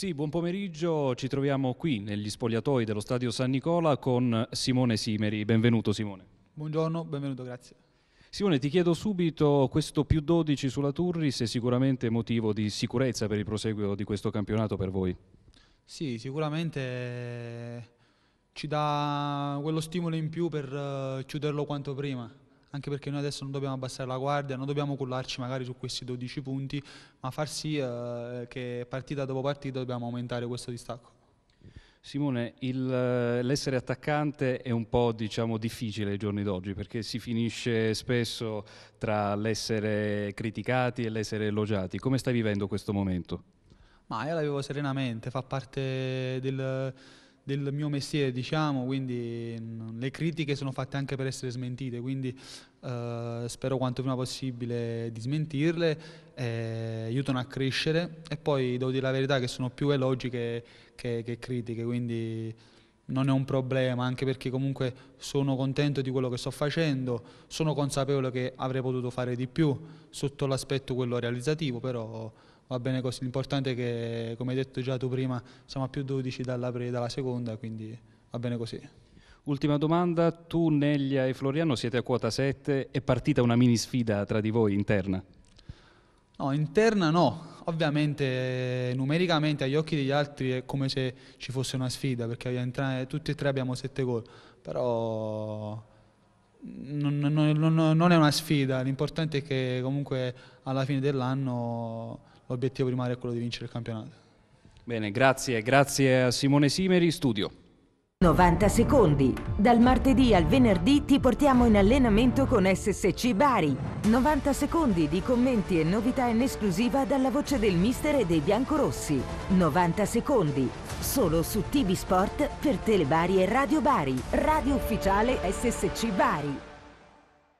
Sì, buon pomeriggio, ci troviamo qui negli spogliatoi dello Stadio San Nicola con Simone Simeri. Benvenuto Simone. Buongiorno, benvenuto, grazie. Simone, ti chiedo subito questo più 12 sulla Turris è sicuramente motivo di sicurezza per il proseguo di questo campionato per voi. Sì, sicuramente eh, ci dà quello stimolo in più per eh, chiuderlo quanto prima anche perché noi adesso non dobbiamo abbassare la guardia, non dobbiamo cullarci magari su questi 12 punti, ma far sì eh, che partita dopo partita dobbiamo aumentare questo distacco. Simone, eh, l'essere attaccante è un po' diciamo, difficile ai giorni d'oggi perché si finisce spesso tra l'essere criticati e l'essere elogiati. Come stai vivendo questo momento? Ma io la vivo serenamente, fa parte del del mio mestiere, diciamo, quindi mm, le critiche sono fatte anche per essere smentite, quindi eh, spero quanto prima possibile di smentirle, eh, aiutano a crescere e poi devo dire la verità che sono più elogi che, che, che critiche, quindi non è un problema, anche perché comunque sono contento di quello che sto facendo, sono consapevole che avrei potuto fare di più sotto l'aspetto quello realizzativo, però va bene così. L'importante è che, come hai detto già tu prima, siamo a più 12 dalla, dalla seconda, quindi va bene così. Ultima domanda, tu Neglia e Floriano siete a quota 7, è partita una mini sfida tra di voi interna? No, interna no, ovviamente numericamente agli occhi degli altri è come se ci fosse una sfida perché entrambi, tutti e tre abbiamo 7 gol, però non, non, non, non è una sfida, l'importante è che comunque alla fine dell'anno l'obiettivo primario è quello di vincere il campionato. Bene, grazie, grazie a Simone Simeri, studio. 90 secondi. Dal martedì al venerdì ti portiamo in allenamento con SSC Bari. 90 secondi di commenti e novità in esclusiva dalla voce del mister e dei biancorossi. 90 secondi. Solo su TV Sport per Telebari e Radio Bari, radio ufficiale SSC Bari.